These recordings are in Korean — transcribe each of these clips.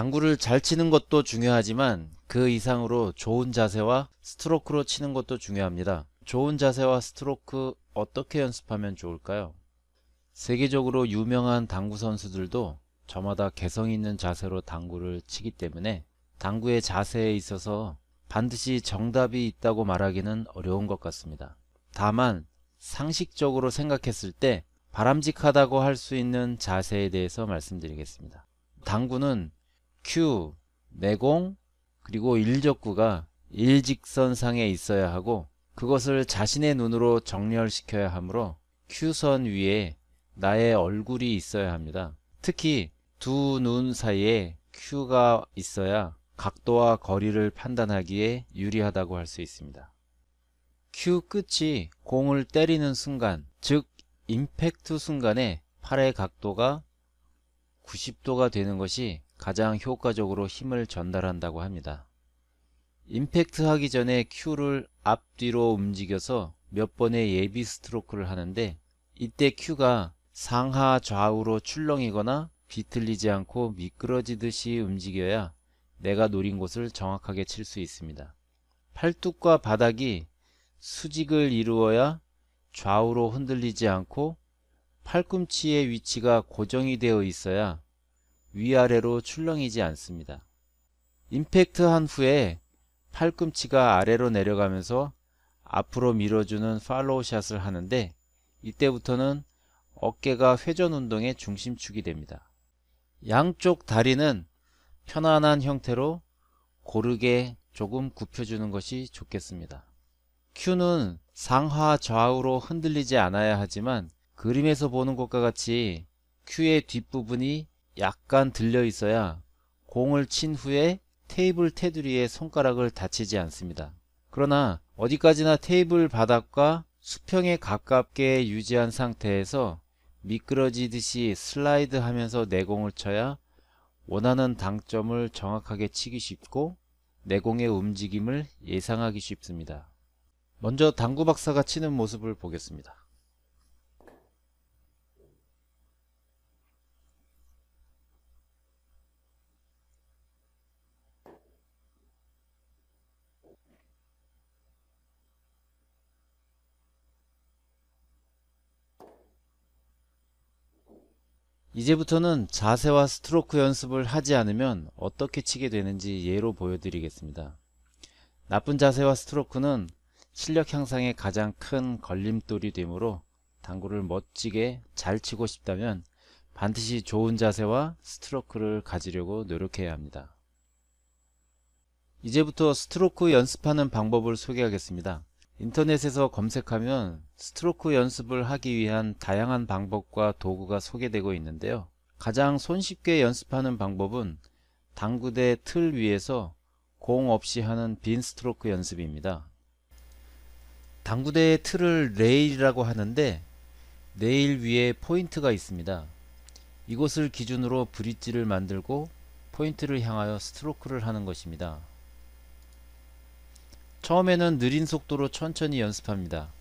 당구를 잘 치는 것도 중요하지만 그 이상으로 좋은 자세와 스트로크로 치는 것도 중요합니다. 좋은 자세와 스트로크 어떻게 연습하면 좋을까요? 세계적으로 유명한 당구 선수들도 저마다 개성 있는 자세로 당구를 치기 때문에 당구의 자세에 있어서 반드시 정답이 있다고 말하기는 어려운 것 같습니다. 다만 상식적으로 생각했을 때 바람직하다고 할 수 있는 자세에 대해서 말씀드리겠습니다. 당구는 q 내공 그리고 일적구가 일직선상에 있어야 하고 그것을 자신의 눈으로 정렬시켜야 하므로 q선 위에 나의 얼굴이 있어야 합니다. 특히 두 눈 사이에 q가 있어야 각도와 거리를 판단하기에 유리하다고 할 수 있습니다. q 끝이 공을 때리는 순간, 즉 임팩트 순간에 팔의 각도가 90도가 되는 것이 가장 효과적으로 힘을 전달한다고 합니다. 임팩트 하기 전에 큐를 앞뒤로 움직여서 몇 번의 예비 스트로크를 하는데 이때 큐가 상하 좌우로 출렁이거나 비틀리지 않고 미끄러지듯이 움직여야 내가 노린 곳을 정확하게 칠 수 있습니다. 팔뚝과 바닥이 수직을 이루어야 좌우로 흔들리지 않고 팔꿈치의 위치가 고정이 되어 있어야 위아래로 출렁이지 않습니다. 임팩트 한 후에 팔꿈치가 아래로 내려가면서 앞으로 밀어주는 팔로우 샷을 하는데 이때부터는 어깨가 회전 운동의 중심축이 됩니다. 양쪽 다리는 편안한 형태로 고르게 조금 굽혀주는 것이 좋겠습니다. 큐는 상하 좌우로 흔들리지 않아야 하지만 그림에서 보는 것과 같이 큐의 뒷부분이 약간 들려 있어야 공을 친 후에 테이블 테두리에 손가락을 다치지 않습니다. 그러나 어디까지나 테이블 바닥과 수평에 가깝게 유지한 상태에서 미끄러지듯이 슬라이드 하면서 내공을 쳐야 원하는 당점을 정확하게 치기 쉽고 내공의 움직임을 예상하기 쉽습니다. 먼저 당구 박사가 치는 모습을 보겠습니다. 이제부터는 자세와 스트로크 연습을 하지 않으면 어떻게 치게 되는지 예로 보여드리겠습니다. 나쁜 자세와 스트로크는 실력 향상에 가장 큰 걸림돌이 되므로 당구를 멋지게 잘 치고 싶다면 반드시 좋은 자세와 스트로크를 가지려고 노력해야 합니다. 이제부터 스트로크 연습하는 방법을 소개하겠습니다. 인터넷에서 검색하면 스트로크 연습을 하기 위한 다양한 방법과 도구가 소개되고 있는데요. 가장 손쉽게 연습하는 방법은 당구대 틀 위에서 공 없이 하는 빈 스트로크 연습입니다. 당구대의 틀을 레일이라고 하는데 레일 위에 포인트가 있습니다. 이곳을 기준으로 브릿지를 만들고 포인트를 향하여 스트로크를 하는 것입니다. 처음에는 느린 속도로 천천히 연습합니다.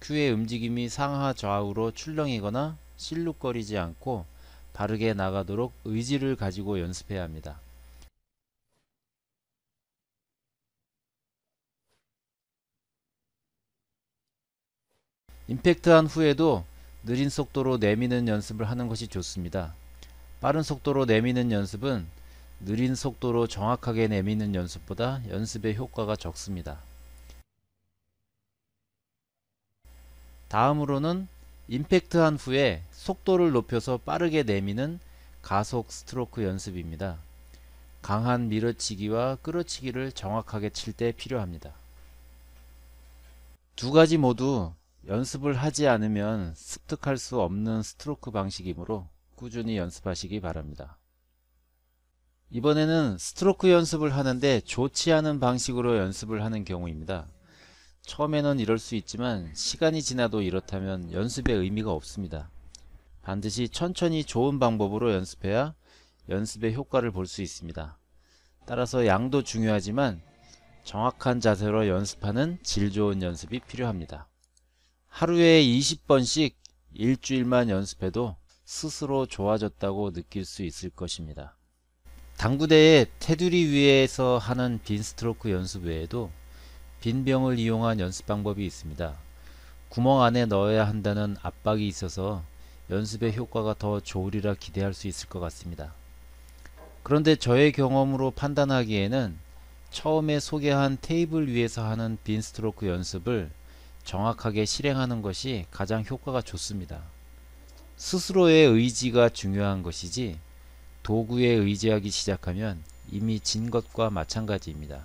큐의 움직임이 상하 좌우로 출렁이거나 실룩거리지 않고 바르게 나가도록 의지를 가지고 연습해야 합니다. 임팩트한 후에도 느린 속도로 내미는 연습을 하는 것이 좋습니다. 빠른 속도로 내미는 연습은 느린 속도로 정확하게 내미는 연습보다 연습의 효과가 적습니다. 다음으로는 임팩트한 후에 속도를 높여서 빠르게 내미는 가속 스트로크 연습입니다. 강한 밀어치기와 끌어치기를 정확하게 칠 때 필요합니다. 두 가지 모두 연습을 하지 않으면 습득할 수 없는 스트로크 방식이므로 꾸준히 연습하시기 바랍니다. 이번에는 스트로크 연습을 하는데 좋지 않은 방식으로 연습을 하는 경우입니다. 처음에는 이럴 수 있지만 시간이 지나도 이렇다면 연습의 의미가 없습니다. 반드시 천천히 좋은 방법으로 연습해야 연습의 효과를 볼 수 있습니다. 따라서 양도 중요하지만 정확한 자세로 연습하는 질 좋은 연습이 필요합니다. 하루에 20번씩 일주일만 연습해도 스스로 좋아졌다고 느낄 수 있을 것입니다. 당구대의 테두리 위에서 하는 빈 스트로크 연습 외에도 빈 병을 이용한 연습 방법이 있습니다. 구멍 안에 넣어야 한다는 압박이 있어서 연습의 효과가 더 좋으리라 기대할 수 있을 것 같습니다. 그런데 저의 경험으로 판단하기에는 처음에 소개한 테이블 위에서 하는 빈 스트로크 연습을 정확하게 실행하는 것이 가장 효과가 좋습니다. 스스로의 의지가 중요한 것이지 도구에 의지하기 시작하면 이미 진 것과 마찬가지입니다.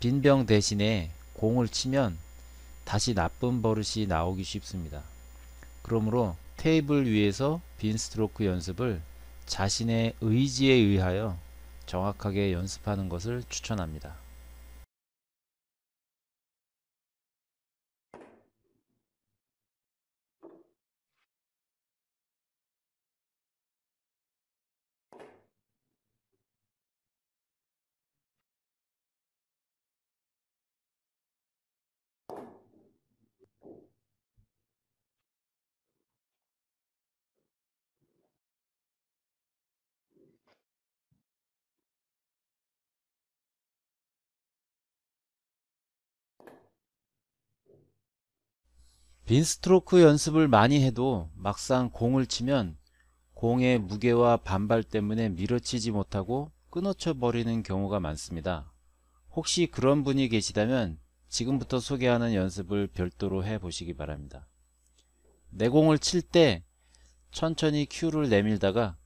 빈병 대신에 공을 치면 다시 나쁜 버릇이 나오기 쉽습니다. 그러므로 테이블 위에서 빈 스트로크 연습을 자신의 의지에 의하여 정확하게 연습하는 것을 추천합니다. 빈 스트로크 연습을 많이 해도 막상 공을 치면 공의 무게와 반발 때문에 밀어치지 못하고 끊어쳐 버리는 경우가 많습니다. 혹시 그런 분이 계시다면 지금부터 소개하는 연습을 별도로 해 보시기 바랍니다. 내공을 칠 때 천천히 큐를 내밀다가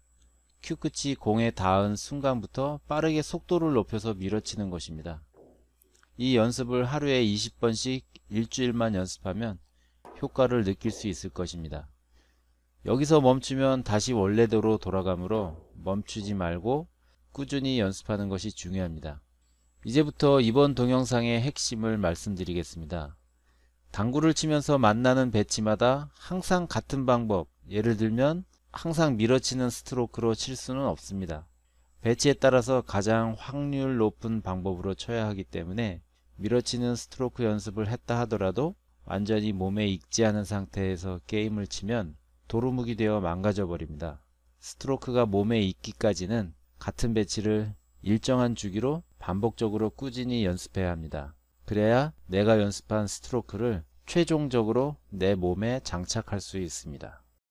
큐 끝이 공에 닿은 순간부터 빠르게 속도를 높여서 밀어치는 것입니다. 이 연습을 하루에 20번씩 일주일만 연습하면 효과를 느낄 수 있을 것입니다. 여기서 멈추면 다시 원래대로 돌아가므로 멈추지 말고 꾸준히 연습하는 것이 중요합니다. 이제부터 이번 동영상의 핵심을 말씀드리겠습니다. 당구를 치면서 만나는 배치마다 항상 같은 방법, 예를 들면 항상 밀어치는 스트로크로 칠 수는 없습니다. 배치에 따라서 가장 확률 높은 방법으로 쳐야 하기 때문에 밀어치는 스트로크 연습을 했다 하더라도 완전히 몸에 익지 않은 상태에서 게임을 치면 도루묵이 되어 망가져 버립니다. 스트로크가 몸에 익기까지는 같은 배치를 일정한 주기로 반복적으로 꾸준히 연습해야 합니다. 그래야 내가 연습한 스트로크를 최종적으로 내 몸에 장착할 수 있습니다.